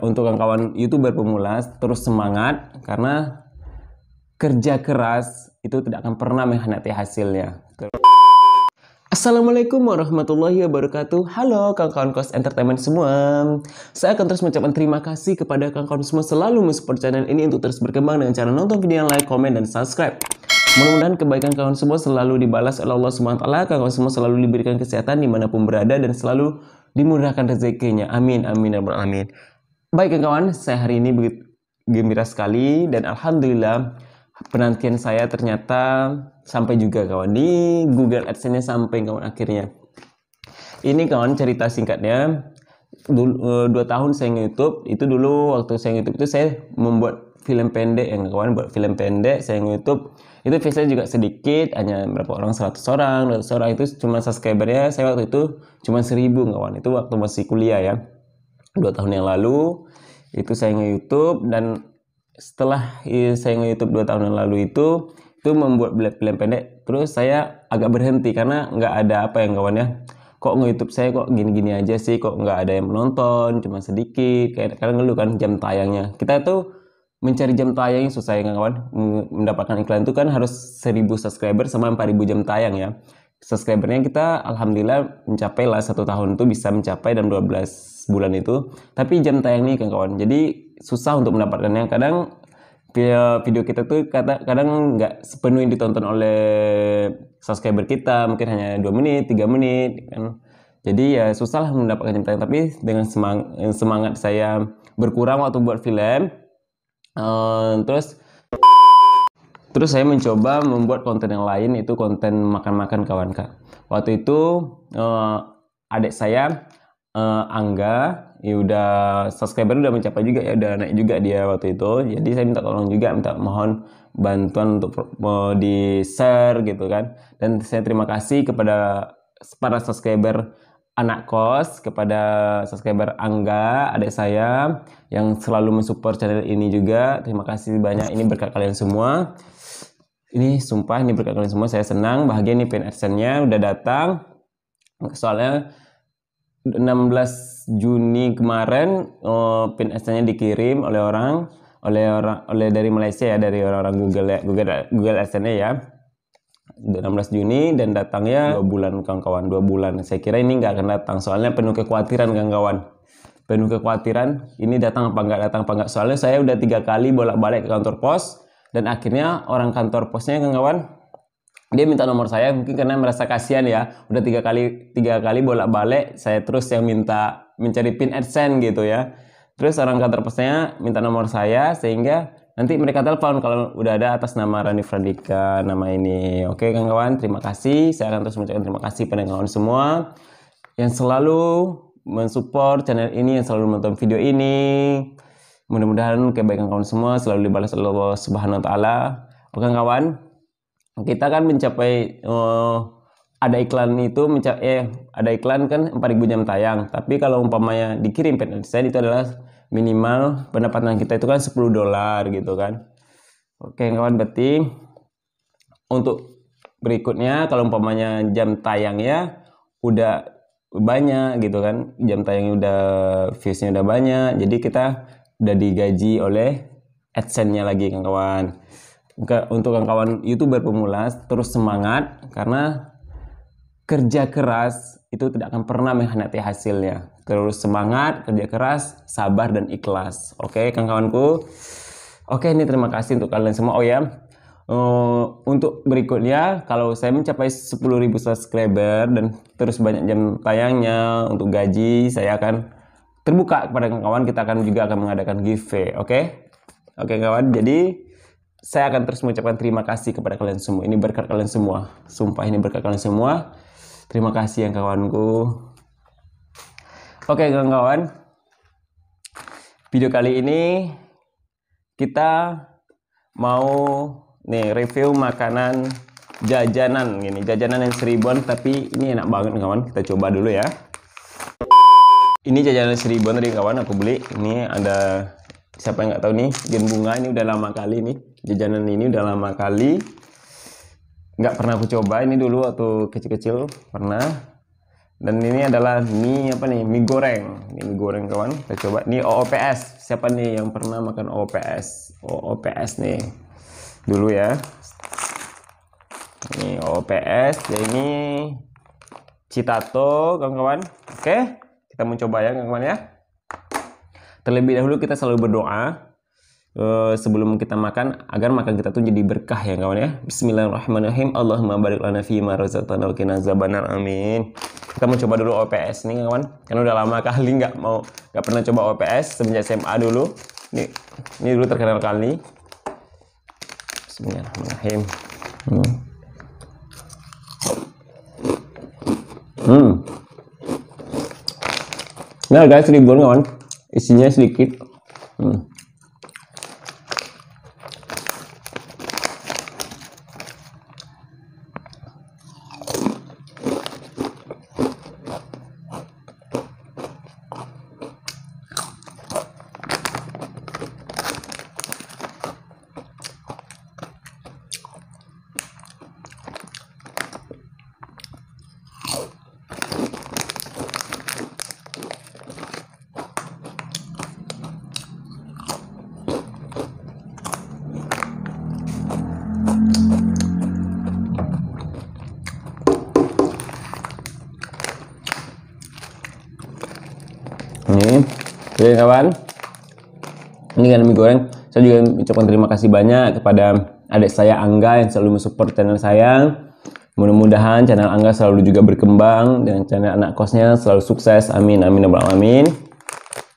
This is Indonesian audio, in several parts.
untuk kawan-kawan youtuber pemula terus semangat karena kerja keras itu tidak akan pernah mengkhianati hasilnya. Assalamualaikum warahmatullahi wabarakatuh. Halo kawan-kawan Kos Entertainment semua. Saya akan terus mengucapkan terima kasih kepada kawan-kawan semua selalu mensupport channel ini untuk terus berkembang dengan cara nonton video, yang like, komen, dan subscribe. Mudah-mudahan kebaikan kawan semua selalu dibalas oleh Allah SWT. wa kawan semua selalu diberikan kesehatan dimanapun berada dan selalu dimudahkan rezekinya. Amin amin ya amin. Baik kawan, saya hari ini begitu gembira sekali dan alhamdulillah penantian saya ternyata sampai juga kawan di Google adsense sampai kawan akhirnya. Ini kawan cerita singkatnya dulu, eh, dua tahun saya nge-youtube itu dulu waktu saya nge-youtube itu saya membuat film pendek yang kawan buat film pendek saya nge-youtube itu biasanya juga sedikit hanya berapa orang 100 orang 100 orang itu cuma subscribernya saya waktu itu cuma 1000 kawan itu waktu masih kuliah ya dua tahun yang lalu itu saya nge YouTube dan setelah saya nge YouTube dua tahun yang lalu itu itu membuat film pendek terus saya agak berhenti karena nggak ada apa yang kawan ya kok nge YouTube saya kok gini-gini aja sih kok nggak ada yang menonton cuma sedikit kayak kadang ngeluh kan jam tayangnya kita itu mencari jam tayang yang susah ya kawan mendapatkan iklan itu kan harus 1000 subscriber sama 4000 jam tayang ya subscribernya kita alhamdulillah mencapai lah satu tahun itu bisa mencapai dalam 12 bulan itu tapi jam tayang kan kawan jadi susah untuk mendapatkannya kadang video kita tuh kata, kadang nggak sepenuhnya ditonton oleh subscriber kita mungkin hanya dua menit tiga menit kan jadi ya susah lah mendapatkan jam tayang tapi dengan semangat, semangat saya berkurang waktu buat film uh, eh, terus Terus saya mencoba membuat konten yang lain itu konten makan-makan kawan kak. Waktu itu uh, adik saya uh, Angga ya udah subscriber udah mencapai juga ya udah naik juga dia waktu itu. Jadi saya minta tolong juga minta mohon bantuan untuk mau di share gitu kan. Dan saya terima kasih kepada para subscriber anak kos kepada subscriber Angga, adik saya yang selalu mensupport channel ini juga. Terima kasih banyak ini berkat kalian semua ini sumpah ini berkat kalian semua saya senang bahagia nih pin adsense-nya udah datang soalnya 16 Juni kemarin oh, eh, pin adsense-nya dikirim oleh orang oleh orang oleh dari Malaysia ya dari orang-orang Google ya, Google Google AdSense ya 16 Juni dan datangnya dua bulan kawan-kawan dua bulan saya kira ini nggak akan datang soalnya penuh kekhawatiran kawan-kawan penuh kekhawatiran ini datang apa nggak datang apa nggak soalnya saya udah tiga kali bolak-balik ke kantor pos dan akhirnya orang kantor posnya kan kawan dia minta nomor saya mungkin karena merasa kasihan ya udah tiga kali tiga kali bolak balik saya terus yang minta mencari pin adsense gitu ya terus orang kantor posnya minta nomor saya sehingga nanti mereka telepon kalau udah ada atas nama Rani Fradika nama ini oke kawan-kawan terima kasih saya akan terus mengucapkan terima kasih pada kawan semua yang selalu mensupport channel ini yang selalu menonton video ini Mudah-mudahan kebaikan kawan semua selalu dibalas oleh Allah Subhanahu wa taala. Oke kawan, kita kan mencapai uh, ada iklan itu mencapai eh, ada iklan kan 4000 jam tayang. Tapi kalau umpamanya dikirim pen itu adalah minimal pendapatan kita itu kan 10 dolar gitu kan. Oke kawan berarti untuk berikutnya kalau umpamanya jam tayangnya udah banyak gitu kan jam tayangnya udah viewsnya udah banyak jadi kita udah digaji oleh adsense-nya lagi kawan-kawan untuk kawan-kawan youtuber pemula terus semangat karena kerja keras itu tidak akan pernah mengkhianati hasilnya terus semangat kerja keras sabar dan ikhlas oke okay, kawan-kawanku oke ini terima kasih untuk kalian semua oh ya eh, untuk berikutnya, kalau saya mencapai 10.000 subscriber dan terus banyak jam tayangnya untuk gaji, saya akan terbuka kepada kawan-kawan kita akan juga akan mengadakan giveaway oke okay? oke okay, kawan jadi saya akan terus mengucapkan terima kasih kepada kalian semua ini berkat kalian semua sumpah ini berkat kalian semua terima kasih yang kawanku oke okay, kawan-kawan video kali ini kita mau nih review makanan jajanan gini. jajanan yang seribuan tapi ini enak banget kawan kita coba dulu ya ini jajanan seribuan dari kawan aku beli ini ada siapa yang nggak tahu nih gen bunga ini udah lama kali nih jajanan ini udah lama kali nggak pernah aku coba ini dulu waktu kecil-kecil pernah dan ini adalah mie apa nih mie goreng ini mie goreng kawan kita coba ini OOPS siapa nih yang pernah makan OOPS OOPS nih dulu ya ini OOPS ya ini Citato kawan-kawan oke okay. Kita mencoba ya kawan ya. Terlebih dahulu kita selalu berdoa eh, sebelum kita makan agar makan kita tuh jadi berkah ya kawan ya. Bismillahirrahmanirrahim. Allahumma barik lana fi ma razaqtana wa qina azabannar. Amin. Kita mencoba dulu OPS nih kawan. Karena udah lama kali nggak mau nggak pernah coba OPS semenjak SMA dulu. Ini ini dulu terkenal kali. Bismillahirrahmanirrahim. Hmm. Hmm. Nah guys, ribuan on isinya sedikit. Hmm. Oke kawan, ini kan mie goreng. Saya juga ucapkan terima kasih banyak kepada adik saya Angga yang selalu mensupport channel saya. Mudah-mudahan channel Angga selalu juga berkembang dan channel anak kosnya selalu sukses. Amin, amin, amin, amin.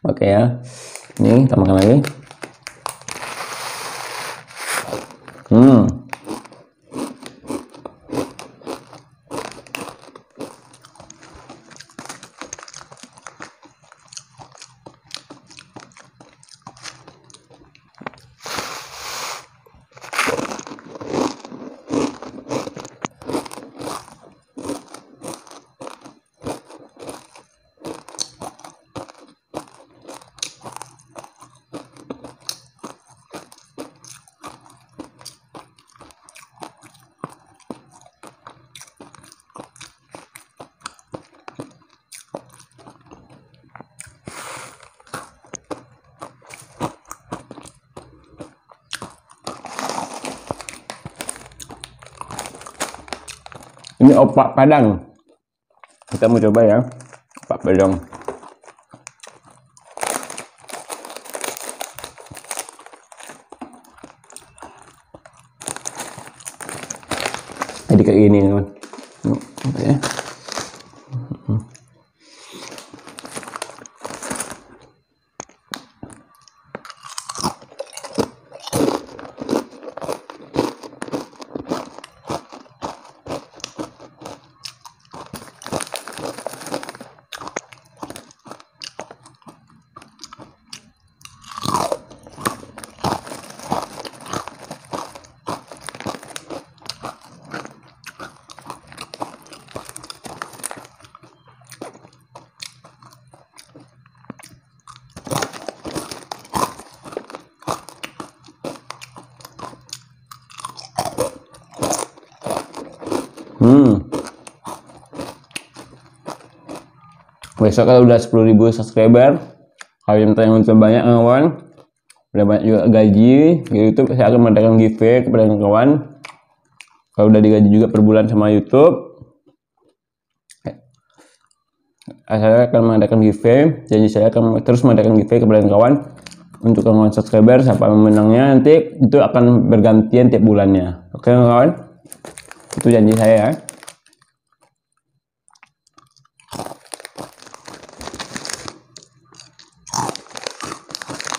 Oke ya. Ini kita makan lagi. Hmm. ini opak padang kita mau coba ya opak padang jadi kayak gini teman ya besok kalau udah 10 ribu subscriber kalian tanya untuk banyak kawan udah banyak juga gaji di YouTube saya akan mengadakan giveaway kepada kawan kalau udah digaji juga per bulan sama YouTube saya akan mengadakan giveaway jadi saya akan terus mengadakan giveaway kepada kawan untuk kawan subscriber siapa pemenangnya nanti itu akan bergantian tiap bulannya oke kawan itu janji saya ya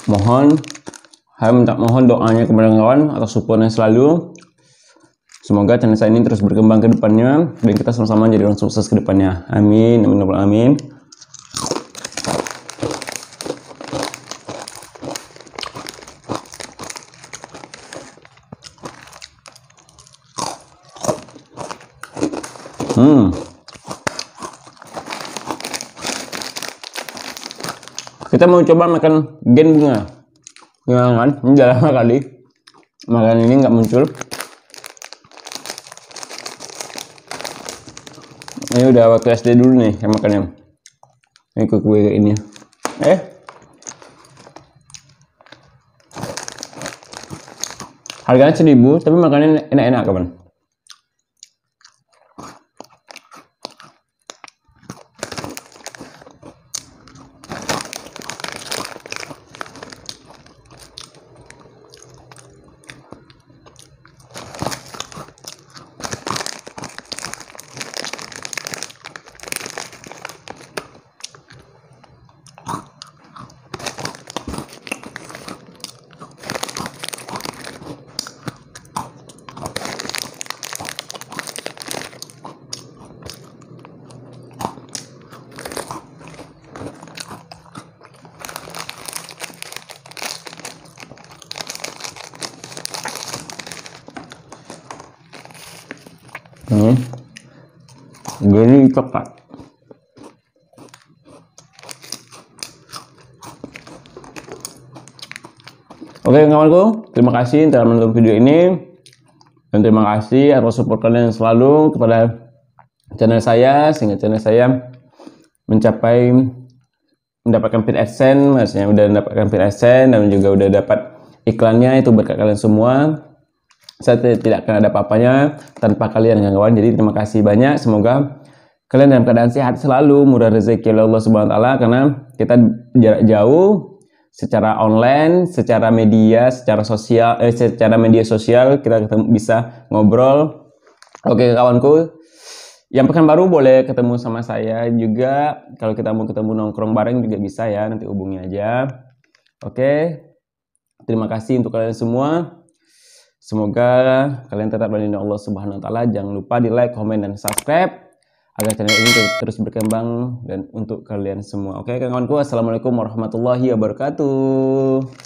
mohon saya minta mohon doanya kepada kawan atau supportnya selalu semoga channel saya ini terus berkembang ke depannya dan kita sama-sama jadi orang sukses ke depannya amin amin amin, amin. Hmm. Kita mau coba makan gen bunga ya kan ini udah lama kali makan ini nggak muncul ini udah waktu SD dulu nih makan yang ini ke kue ini eh harganya seribu tapi makannya enak-enak kapan tepat. Oke kawanku, terima kasih telah menonton video ini dan terima kasih atas support kalian selalu kepada channel saya sehingga channel saya mencapai mendapatkan pin adsense maksudnya udah mendapatkan pin adsense dan juga udah dapat iklannya itu berkat kalian semua saya tidak akan ada apa-apanya tanpa kalian kawan jadi terima kasih banyak semoga kalian dalam keadaan sehat selalu, murah rezeki oleh Allah Subhanahu wa taala karena kita jarak jauh secara online, secara media, secara sosial eh, secara media sosial kita ketemu, bisa ngobrol. Oke, kawanku. Yang pekan baru boleh ketemu sama saya juga. Kalau kita mau ketemu nongkrong bareng juga bisa ya, nanti hubungi aja. Oke. Terima kasih untuk kalian semua. Semoga kalian tetap berlindung Allah Subhanahu wa taala. Jangan lupa di like, comment dan subscribe agar channel ini terus berkembang dan untuk kalian semua. Oke, kawan-kawanku, assalamualaikum warahmatullahi wabarakatuh.